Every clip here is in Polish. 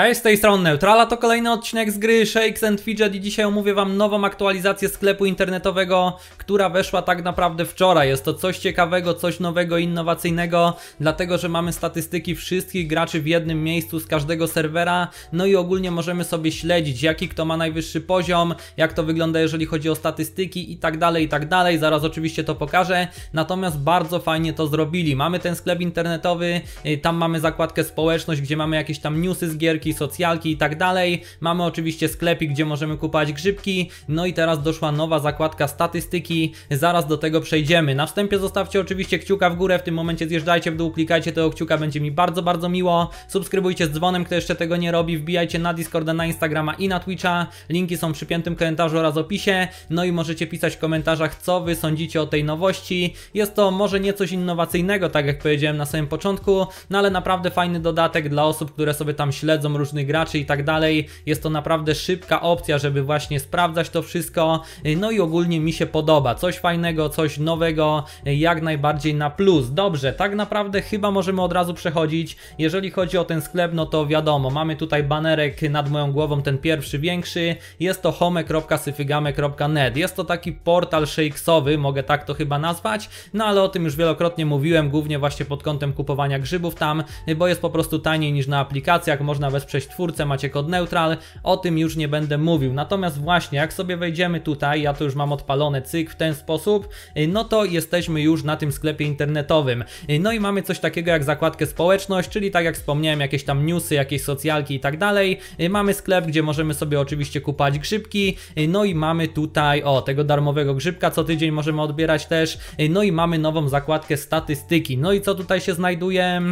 Hej, z tej strony Neutrala, to kolejny odcinek z gry Shakes and Fidget i dzisiaj omówię Wam nową aktualizację sklepu internetowego, która weszła tak naprawdę wczoraj. Jest to coś ciekawego, coś nowego, innowacyjnego, dlatego że mamy statystyki wszystkich graczy w jednym miejscu z każdego serwera, no i ogólnie możemy sobie śledzić, jaki kto ma najwyższy poziom, jak to wygląda jeżeli chodzi o statystyki i tak dalej, i tak dalej. Zaraz oczywiście to pokażę, natomiast bardzo fajnie to zrobili. Mamy ten sklep internetowy, y, tam mamy zakładkę społeczność, gdzie mamy jakieś tam newsy z gierki, grzybki, socjalki i tak dalej. Mamy oczywiście sklepik, gdzie możemy kupować grzybki. No i teraz doszła nowa zakładka statystyki. Zaraz do tego przejdziemy. Na wstępie zostawcie oczywiście kciuka w górę. W tym momencie zjeżdżajcie w dół, klikajcie tego kciuka, będzie mi bardzo, bardzo miło. Subskrybujcie z dzwonem, kto jeszcze tego nie robi. Wbijajcie na Discorda, na Instagrama i na Twitcha. Linki są przy piętym komentarzu oraz opisie. No i możecie pisać w komentarzach, co Wy sądzicie o tej nowości. Jest to może nie coś innowacyjnego, tak jak powiedziałem na samym początku, no ale naprawdę fajny dodatek dla osób, które sobie tam śledzą różnych graczy i tak dalej. Jest to naprawdę szybka opcja, żeby właśnie sprawdzać to wszystko. No i ogólnie mi się podoba. Coś fajnego, coś nowego, jak najbardziej na plus. Dobrze, tak naprawdę chyba możemy od razu przechodzić. Jeżeli chodzi o ten sklep, no to wiadomo, mamy tutaj banerek nad moją głową, ten pierwszy większy. Jest to home.syfygame.net. Jest to taki portal shakesowy, mogę tak to chyba nazwać, no ale o tym już wielokrotnie mówiłem, głównie właśnie pod kątem kupowania grzybów tam, bo jest po prostu taniej niż na aplikacjach, można bez wesprzeć twórcę, macie kod neutral, o tym już nie będę mówił. Natomiast właśnie jak sobie wejdziemy tutaj, ja tu już mam odpalone cyk w ten sposób, y, no to jesteśmy już na tym sklepie internetowym. Y, no i mamy coś takiego jak zakładkę społeczność, czyli tak jak wspomniałem, jakieś tam newsy, jakieś socjalki i tak dalej. Y, mamy sklep, gdzie możemy sobie oczywiście kupować grzybki, no i mamy tutaj, o, tego darmowego grzybka co tydzień możemy odbierać też, no i mamy nową zakładkę statystyki. No i co tutaj się znajduje?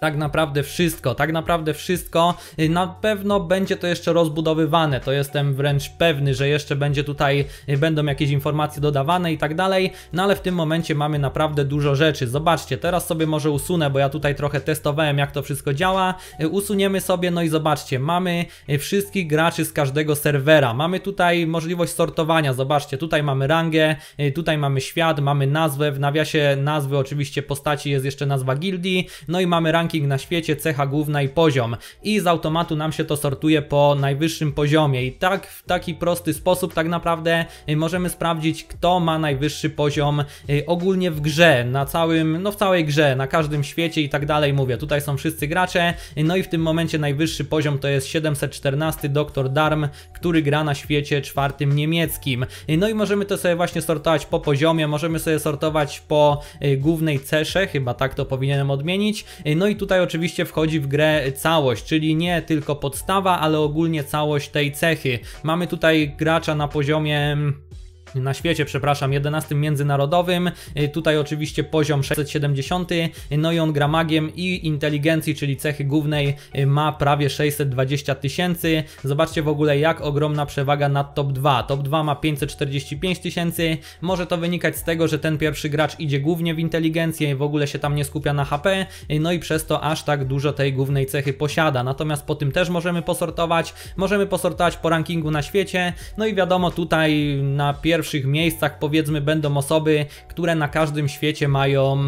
tak naprawdę wszystko, tak naprawdę wszystko. Y, na pewno będzie to jeszcze rozbudowywane, to jestem wręcz pewny, że jeszcze będzie tutaj, y, będą jakieś informacje dodawane i tak dalej, no ale w tym momencie mamy naprawdę dużo rzeczy. Zobaczcie, teraz sobie może usunę, bo ja tutaj trochę testowałem jak to wszystko działa. Y, usuniemy sobie, no i zobaczcie, mamy wszystkich graczy z każdego serwera. Mamy tutaj możliwość sortowania, zobaczcie, tutaj mamy rangę, tutaj mamy świat, mamy nazwę, w nawiasie nazwy oczywiście postaci jest jeszcze nazwa gildii, no i mamy rangę ranking na świecie, cecha główna i poziom. I z automatu nam się to sortuje po najwyższym poziomie. I tak w taki prosty sposób tak naprawdę y, możemy sprawdzić, kto ma najwyższy poziom y, ogólnie w grze, na całym, no w całej grze, na każdym świecie i tak dalej. Mówię, tutaj są wszyscy gracze, y, no i w tym momencie najwyższy poziom to jest 714 Dr. Darm, który gra na świecie czwartym niemieckim. No i możemy to sobie właśnie sortować po poziomie, możemy sobie sortować po głównej cesze, chyba tak to powinienem odmienić. No i tutaj oczywiście wchodzi w grę całość, czyli nie tylko podstawa, ale ogólnie całość tej cechy. Mamy tutaj gracza na poziomie mm, na świecie, przepraszam, 11 międzynarodowym. Y, tutaj oczywiście poziom 670, no i on gra magiem i inteligencji, czyli cechy głównej y, ma prawie 620 tysięcy. Zobaczcie w ogóle jak ogromna przewaga nad top 2. Top 2 ma 545 tysięcy. Może to wynikać z tego, że ten pierwszy gracz idzie głównie w inteligencję i w ogóle się tam nie skupia na HP, y, no i przez to aż tak dużo tej głównej cechy posiada. Natomiast po tym też możemy posortować. Możemy posortować po rankingu na świecie, no i wiadomo tutaj na pierwszym pierwszych miejscach powiedzmy będą osoby, które na każdym świecie mają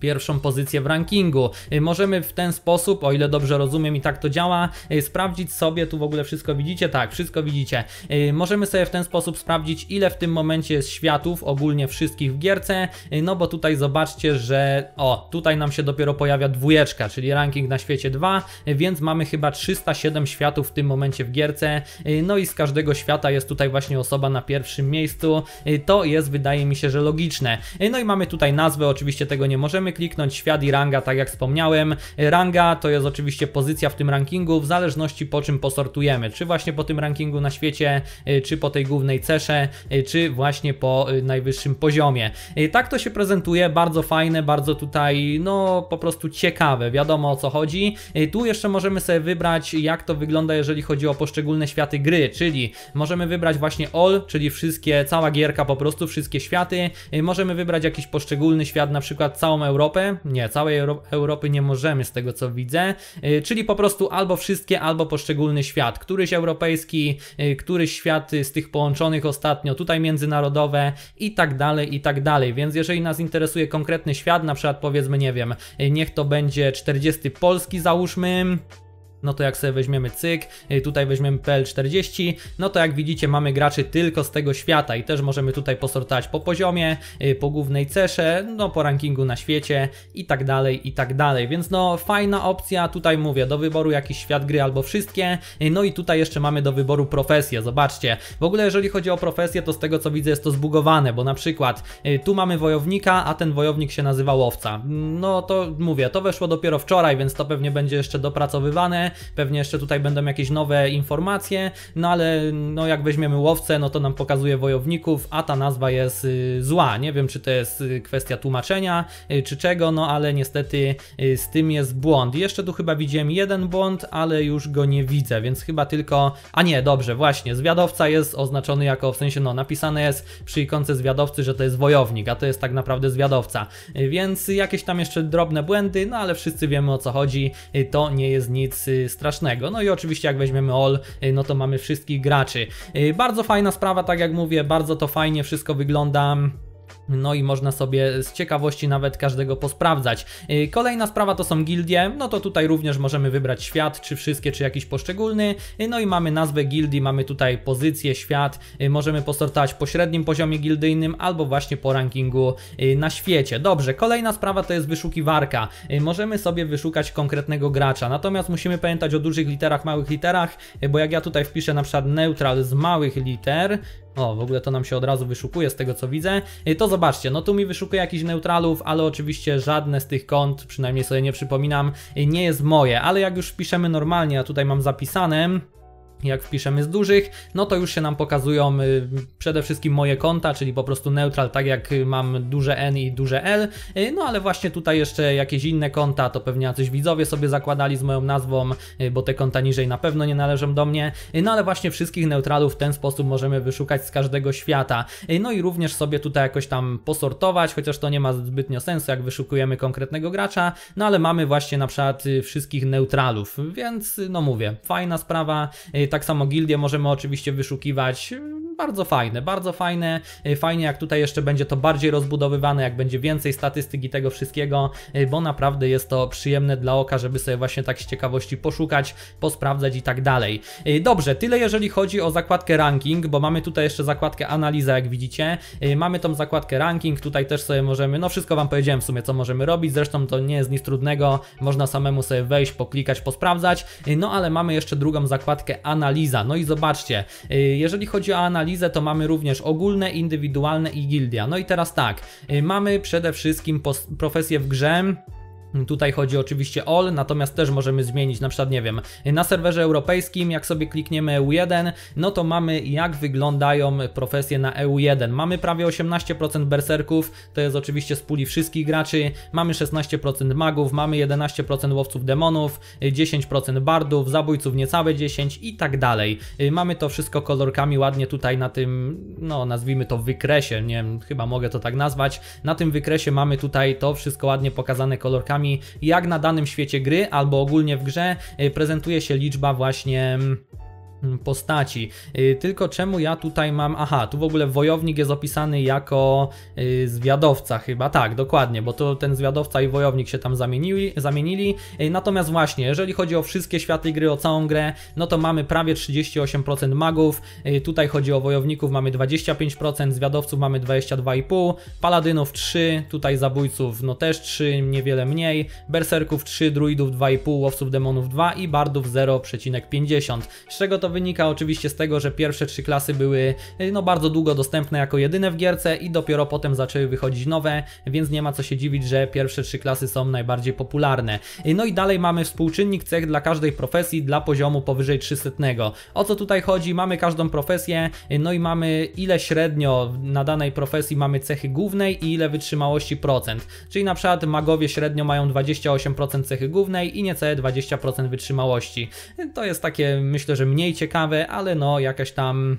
pierwszą pozycję w rankingu. Y, możemy w ten sposób, o ile dobrze rozumiem i tak to działa, y, sprawdzić sobie, tu w ogóle wszystko widzicie? Tak, wszystko widzicie. Y, możemy sobie w ten sposób sprawdzić, ile w tym momencie jest światów, ogólnie wszystkich w gierce, no bo tutaj zobaczcie, że o, tutaj nam się dopiero pojawia dwójeczka, czyli ranking na świecie 2, więc mamy chyba 307 światów w tym momencie w gierce, no i z każdego świata jest tutaj właśnie osoba na pierwszym miejscu, to jest wydaje mi się, że logiczne. No i mamy tutaj nazwę, oczywiście tego nie możemy możemy kliknąć świat i ranga, tak jak wspomniałem. Ranga to jest oczywiście pozycja w tym rankingu, w zależności po czym posortujemy, czy właśnie po tym rankingu na świecie, y, czy po tej głównej cesze, y, czy właśnie po y, najwyższym poziomie. Tak to się prezentuje, bardzo fajne, bardzo tutaj, no po prostu ciekawe, wiadomo o co chodzi. Tu jeszcze możemy sobie wybrać, jak to wygląda, jeżeli chodzi o poszczególne światy gry, czyli możemy wybrać właśnie all, czyli wszystkie, cała gierka, po prostu wszystkie światy. Możemy wybrać jakiś poszczególny świat, na przykład całą Europę? Nie, całej Euro Europy nie możemy z tego co widzę, y, czyli po prostu albo wszystkie, albo poszczególny świat. Któryś europejski, y, któryś świat y, z tych połączonych ostatnio, tutaj międzynarodowe i tak dalej, i tak dalej. Więc jeżeli nas interesuje konkretny świat, na przykład powiedzmy, nie wiem, niech to będzie 40 Polski załóżmy, no to jak sobie weźmiemy cyk, y, tutaj weźmiemy PL40, no to jak widzicie mamy graczy tylko z tego świata i też możemy tutaj posortować po poziomie, y, po głównej cesze, no po rankingu na świecie i tak dalej, i tak dalej, więc no fajna opcja, tutaj mówię, do wyboru jakiś świat gry albo wszystkie, y, no i tutaj jeszcze mamy do wyboru profesję, zobaczcie, w ogóle jeżeli chodzi o profesję, to z tego co widzę jest to zbugowane, bo na przykład tu mamy wojownika, a ten wojownik się nazywa łowca, no to mówię, to weszło dopiero wczoraj, więc to pewnie będzie jeszcze dopracowywane, pewnie jeszcze tutaj będą jakieś nowe informacje, no ale no jak weźmiemy łowcę, no to nam pokazuje wojowników, a ta nazwa jest y, zła. Nie wiem, czy to jest y, kwestia tłumaczenia, y, czy czego, no ale niestety z tym jest błąd. Jeszcze tu chyba widziałem jeden błąd, ale już go nie widzę, więc chyba tylko... A nie, dobrze, właśnie, zwiadowca jest oznaczony jako, w sensie no, napisane jest przy ikonce zwiadowcy, że to jest wojownik, a to jest tak naprawdę zwiadowca. Więc jakieś tam jeszcze drobne błędy, no ale wszyscy wiemy o co chodzi, to nie jest nic strasznego. No i oczywiście jak weźmiemy all, y, no to mamy wszystkich graczy. Y, bardzo fajna sprawa, tak jak mówię, bardzo to fajnie wszystko wygląda. No i można sobie z ciekawości nawet każdego posprawdzać. Y, kolejna sprawa to są gildie, no to tutaj również możemy wybrać świat, czy wszystkie, czy jakiś poszczególny. Y, no i mamy nazwę gildii, mamy tutaj pozycję, świat, y, możemy posortować po średnim poziomie gildyjnym albo właśnie po rankingu na świecie. Dobrze, kolejna sprawa to jest wyszukiwarka. Możemy sobie wyszukać konkretnego gracza, natomiast musimy pamiętać o dużych literach, małych literach, bo jak ja tutaj wpiszę na przykład neutral z małych liter, o, w ogóle to nam się od razu wyszukuje z tego co widzę, to zobaczymy zobaczcie, no tu mi wyszukuje jakichś neutralów, ale oczywiście żadne z tych kont, przynajmniej sobie nie przypominam, nie jest moje, ale jak już piszemy normalnie, a tutaj mam zapisane, jak wpiszemy z dużych, no to już się nam pokazują y, przede wszystkim moje konta, czyli po prostu neutral, tak jak y, mam duże N i duże L, y, no ale właśnie tutaj jeszcze jakieś inne konta, to pewnie jacyś widzowie sobie zakładali z moją nazwą, bo te konta niżej na pewno nie należą do mnie, no ale właśnie wszystkich neutralów w ten sposób możemy wyszukać z każdego świata, no i również sobie tutaj jakoś tam posortować, chociaż to nie ma zbytnio sensu, jak wyszukujemy konkretnego gracza, no ale mamy właśnie na przykład wszystkich neutralów, więc no mówię, fajna sprawa, tak samo gildię możemy oczywiście wyszukiwać bardzo fajne, bardzo fajne. Y, fajnie jak tutaj jeszcze będzie to bardziej rozbudowywane, jak będzie więcej statystyki tego wszystkiego, y, bo naprawdę jest to przyjemne dla oka, żeby sobie właśnie tak z ciekawości poszukać, posprawdzać i tak dalej. Y, dobrze, tyle jeżeli chodzi o zakładkę ranking, bo mamy tutaj jeszcze zakładkę analiza, jak widzicie. Mamy tą zakładkę ranking, tutaj też sobie możemy, no wszystko Wam powiedziałem w sumie, co możemy robić, zresztą to nie jest nic trudnego, można samemu sobie wejść, poklikać, posprawdzać, no ale mamy jeszcze drugą zakładkę analiza. No i zobaczcie, jeżeli chodzi o analizę, analizę, to mamy również ogólne, indywidualne i gildia. No i teraz tak, y, mamy przede wszystkim profesję w grze, Tutaj chodzi oczywiście all, natomiast też możemy zmienić na przykład, nie wiem, na serwerze europejskim, jak sobie klikniemy EU1, no to mamy jak wyglądają profesje na EU1. Mamy prawie 18% berserków, to jest oczywiście z puli wszystkich graczy, mamy 16% magów, mamy 11% łowców demonów, 10% bardów, zabójców niecałe 10 i tak dalej. Mamy to wszystko kolorkami ładnie tutaj na tym, no nazwijmy to wykresie, nie wiem, chyba mogę to tak nazwać. Na tym wykresie mamy tutaj to wszystko ładnie pokazane kolorkami, jak na danym świecie gry albo ogólnie w grze y, prezentuje się liczba właśnie mm, Mm, postaci. Y, tylko czemu ja tutaj mam... Aha, tu w ogóle wojownik jest opisany jako y, zwiadowca chyba, tak, dokładnie, bo to ten zwiadowca i wojownik się tam zamienili, zamienili. Y, natomiast właśnie, jeżeli chodzi o wszystkie światy gry, o całą grę, no to mamy prawie 38% magów, tutaj chodzi o wojowników mamy 25%, zwiadowców mamy 22,5%, paladynów 3, tutaj zabójców no też 3, niewiele mniej, berserków 3, druidów 2,5, łowców demonów 2 i bardów 0,50. Z czego to wynika oczywiście z tego, że pierwsze trzy klasy były e, no bardzo długo dostępne jako jedyne w gierce i dopiero potem zaczęły wychodzić nowe, więc nie ma co się dziwić, że pierwsze trzy klasy są najbardziej popularne. E, no i dalej mamy współczynnik cech dla każdej profesji dla poziomu powyżej 300. O co tutaj chodzi? Mamy każdą profesję, e, no i mamy ile średnio na danej profesji mamy cechy głównej i ile wytrzymałości procent. Czyli na przykład magowie średnio mają 28% cechy głównej i niecałe 20% wytrzymałości. To jest takie myślę, że mniej ciekawe, ale no jakaś tam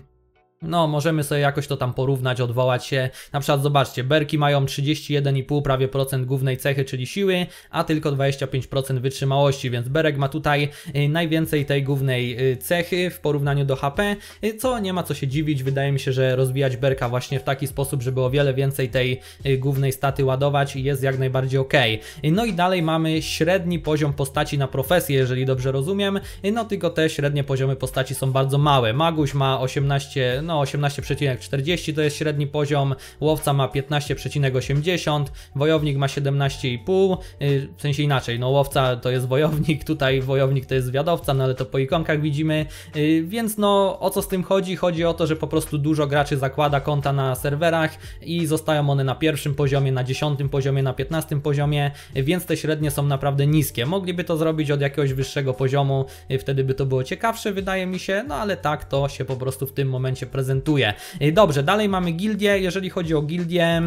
no, możemy sobie jakoś to tam porównać, odwołać się. Na przykład zobaczcie, berki mają 31,5 prawie procent głównej cechy, czyli siły, a tylko 25% wytrzymałości, więc berek ma tutaj y, najwięcej tej głównej y, cechy w porównaniu do HP, y, co nie ma co się dziwić. Wydaje mi się, że rozwijać berka właśnie w taki sposób, żeby o wiele więcej tej głównej staty ładować jest jak najbardziej ok. No i dalej mamy średni poziom postaci na profesję, jeżeli dobrze rozumiem. No tylko te średnie poziomy postaci są bardzo małe. Maguś ma 18, no no 18,40 to jest średni poziom, łowca ma 15,80, wojownik ma 17,5, y, w sensie inaczej, no łowca to jest wojownik, tutaj wojownik to jest zwiadowca, no ale to po ikonkach widzimy, y, więc no o co z tym chodzi? Chodzi o to, że po prostu dużo graczy zakłada konta na serwerach i zostają one na pierwszym poziomie, na dziesiątym poziomie, na piętnastym poziomie, więc te średnie są naprawdę niskie. Mogliby to zrobić od jakiegoś wyższego poziomu, y, wtedy by to było ciekawsze, wydaje mi się, no ale tak to się po prostu w tym momencie prezentuje Dobrze, dalej mamy gildię. Jeżeli chodzi o gildię,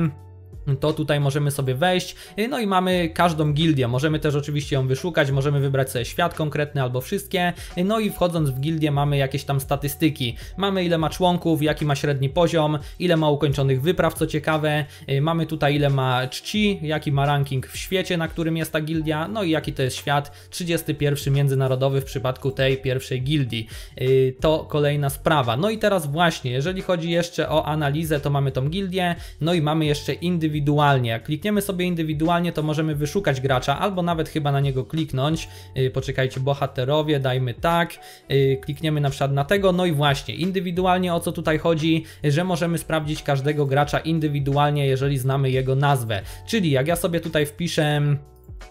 to tutaj możemy sobie wejść, no i mamy każdą gildię, możemy też oczywiście ją wyszukać, możemy wybrać sobie świat konkretny albo wszystkie, no i wchodząc w gildię mamy jakieś tam statystyki, mamy ile ma członków, jaki ma średni poziom, ile ma ukończonych wypraw, co ciekawe, y, mamy tutaj ile ma czci, jaki ma ranking w świecie, na którym jest ta gildia, no i jaki to jest świat, 31 międzynarodowy w przypadku tej pierwszej gildii, y, to kolejna sprawa, no i teraz właśnie, jeżeli chodzi jeszcze o analizę, to mamy tą gildię, no i mamy jeszcze indywidualne indywidualnie. Jak klikniemy sobie indywidualnie, to możemy wyszukać gracza, albo nawet chyba na niego kliknąć. Y, poczekajcie, bohaterowie, dajmy tak. Y, klikniemy na przykład na tego, no i właśnie, indywidualnie o co tutaj chodzi, że możemy sprawdzić każdego gracza indywidualnie, jeżeli znamy jego nazwę. Czyli jak ja sobie tutaj wpiszę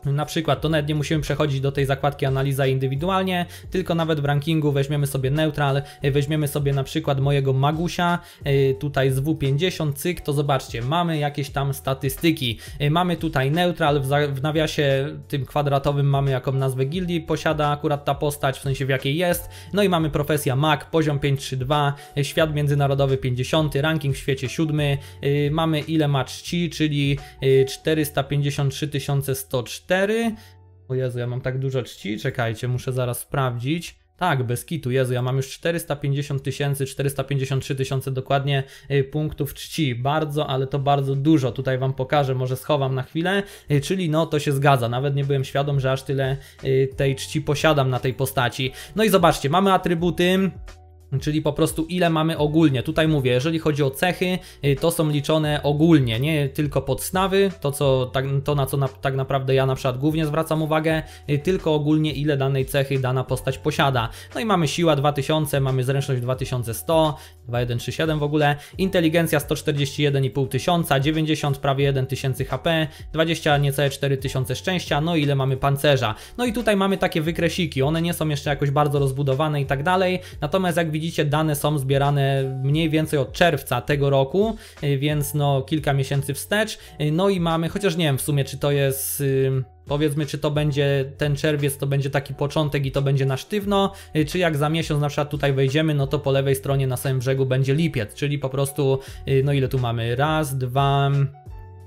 na przykład to nawet nie musimy przechodzić do tej zakładki analiza indywidualnie, tylko nawet w rankingu weźmiemy sobie neutral, e, weźmiemy sobie na przykład mojego Magusia, e, tutaj z W50, cyk, to zobaczcie, mamy jakieś tam statystyki. E, mamy tutaj neutral, w nawiasie tym kwadratowym mamy jaką nazwę gildii posiada akurat ta postać, w sensie w jakiej jest. No i mamy profesja mag, poziom 532, świat międzynarodowy 50, ranking w świecie 7, mamy ile ma czci, czyli 453 103. 4. O Jezu, ja mam tak dużo czci. Czekajcie, muszę zaraz sprawdzić. Tak, bez kitu, Jezu, ja mam już 450 tysięcy, 453 tysiące dokładnie y, punktów czci. Bardzo, ale to bardzo dużo. Tutaj Wam pokażę, może schowam na chwilę. Y, czyli no, to się zgadza. Nawet nie byłem świadom, że aż tyle y, tej czci posiadam na tej postaci. No i zobaczcie, mamy atrybuty... Czyli po prostu ile mamy ogólnie. Tutaj mówię, jeżeli chodzi o cechy, y, to są liczone ogólnie, nie tylko podstawy, to, co, tak, to na co na, tak naprawdę ja na przykład głównie zwracam uwagę, y, tylko ogólnie ile danej cechy dana postać posiada. No i mamy siła 2000, mamy zręczność 2100, 2137 w ogóle, inteligencja 141,5 tysiąca, 90 prawie 1000 HP, 20 niecałe 4000 tysiące szczęścia, no i ile mamy pancerza. No i tutaj mamy takie wykresiki, one nie są jeszcze jakoś bardzo rozbudowane i tak dalej, natomiast jak widzicie widzicie, dane są zbierane mniej więcej od czerwca tego roku, y, więc no kilka miesięcy wstecz. Y, no i mamy, chociaż nie wiem w sumie, czy to jest. Y, powiedzmy, czy to będzie ten czerwiec, to będzie taki początek i to będzie na sztywno, czy jak za miesiąc na przykład tutaj wejdziemy, no to po lewej stronie na samym brzegu będzie lipiec, czyli po prostu, no ile tu mamy? Raz, dwa,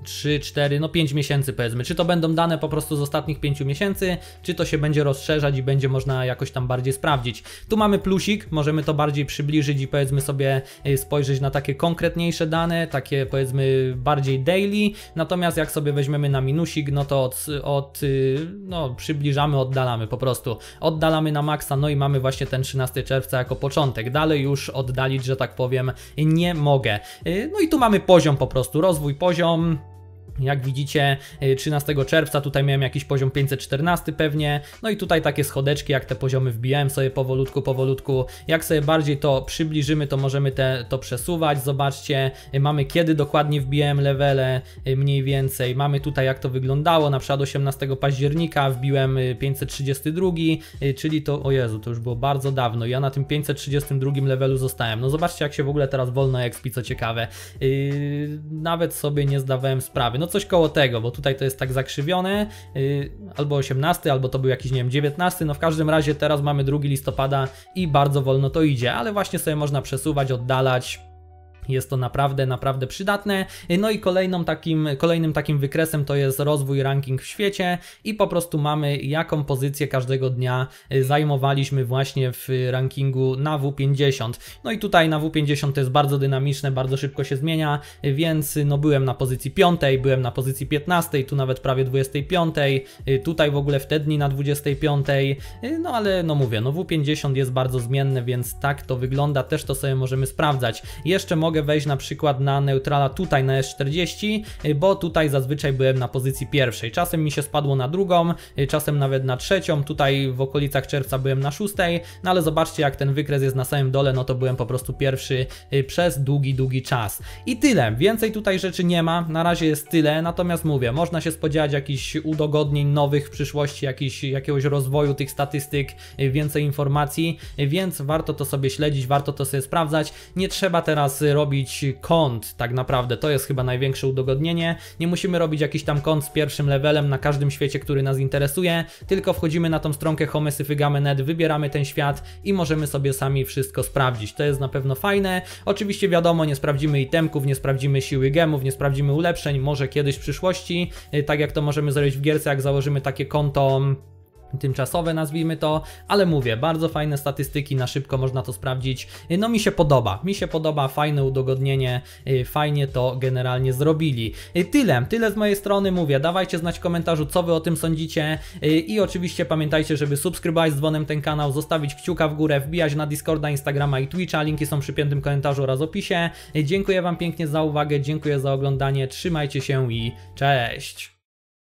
3, 4, no 5 miesięcy powiedzmy. Czy to będą dane po prostu z ostatnich 5 miesięcy, czy to się będzie rozszerzać i będzie można jakoś tam bardziej sprawdzić. Tu mamy plusik, możemy to bardziej przybliżyć i powiedzmy sobie y, spojrzeć na takie konkretniejsze dane, takie powiedzmy bardziej daily, natomiast jak sobie weźmiemy na minusik, no to od, od y, no przybliżamy, oddalamy po prostu. Oddalamy na maksa, no i mamy właśnie ten 13 czerwca jako początek. Dalej już oddalić, że tak powiem, nie mogę. Y, no i tu mamy poziom po prostu, rozwój poziom, jak widzicie, 13 e, czerwca tutaj miałem jakiś poziom 514 pewnie, no i tutaj takie schodeczki, jak te poziomy wbijałem sobie powolutku, powolutku. Jak sobie bardziej to przybliżymy, to możemy te, to przesuwać. Zobaczcie, e, mamy kiedy dokładnie wbijałem levele e, mniej więcej. Mamy tutaj jak to wyglądało, na przykład 18 października wbiłem 532, czyli to, o Jezu, to już było bardzo dawno. Ja na tym 532 levelu zostałem. No zobaczcie, jak się w ogóle teraz wolno expi, co ciekawe. Yy, nawet sobie nie zdawałem sprawy. No coś koło tego, bo tutaj to jest tak zakrzywione, y, albo 18, albo to był jakiś, nie wiem, 19, no w każdym razie teraz mamy 2 listopada i bardzo wolno to idzie, ale właśnie sobie można przesuwać, oddalać, jest to naprawdę, naprawdę przydatne. No i kolejną takim, kolejnym takim wykresem to jest rozwój ranking w świecie i po prostu mamy jaką pozycję każdego dnia y, zajmowaliśmy właśnie w rankingu na W50. No i tutaj na W50 to jest bardzo dynamiczne, bardzo szybko się zmienia, więc no byłem na pozycji 5, byłem na pozycji 15, tu nawet prawie 25, y, tutaj w ogóle w te dni na 25, y, no ale no mówię, no W50 jest bardzo zmienne, więc tak to wygląda, też to sobie możemy sprawdzać. Jeszcze mogę mogę wejść na przykład na neutrala tutaj na S40, y, bo tutaj zazwyczaj byłem na pozycji pierwszej. Czasem mi się spadło na drugą, y, czasem nawet na trzecią, tutaj w okolicach czerwca byłem na szóstej, no ale zobaczcie jak ten wykres jest na samym dole, no to byłem po prostu pierwszy y, przez długi, długi czas. I tyle, więcej tutaj rzeczy nie ma, na razie jest tyle, natomiast mówię, można się spodziewać jakichś udogodnień nowych w przyszłości, jakiś, jakiegoś rozwoju tych statystyk, więcej informacji, więc warto to sobie śledzić, warto to sobie sprawdzać, nie trzeba teraz robić robić kont tak naprawdę, to jest chyba największe udogodnienie. Nie musimy robić jakiś tam kont z pierwszym levelem na każdym świecie, który nas interesuje, tylko wchodzimy na tą stronkę homesyfygamy.net, wybieramy ten świat i możemy sobie sami wszystko sprawdzić. To jest na pewno fajne. Oczywiście wiadomo, nie sprawdzimy itemków, nie sprawdzimy siły gemów, nie sprawdzimy ulepszeń, może kiedyś w przyszłości, y, tak jak to możemy zrobić w gierce, jak założymy takie konto mm, tymczasowe, nazwijmy to, ale mówię, bardzo fajne statystyki, na szybko można to sprawdzić. Y, no mi się podoba, mi się podoba, fajne udogodnienie, y, fajnie to generalnie zrobili. Y, tyle, tyle z mojej strony, mówię, dawajcie znać w komentarzu, co Wy o tym sądzicie i oczywiście pamiętajcie, żeby subskrybować z dzwonem ten kanał, zostawić kciuka w górę, wbijać na Discorda, Instagrama i Twitcha, linki są przy piętym komentarzu oraz opisie. Dziękuję Wam pięknie za uwagę, dziękuję za oglądanie, trzymajcie się i cześć!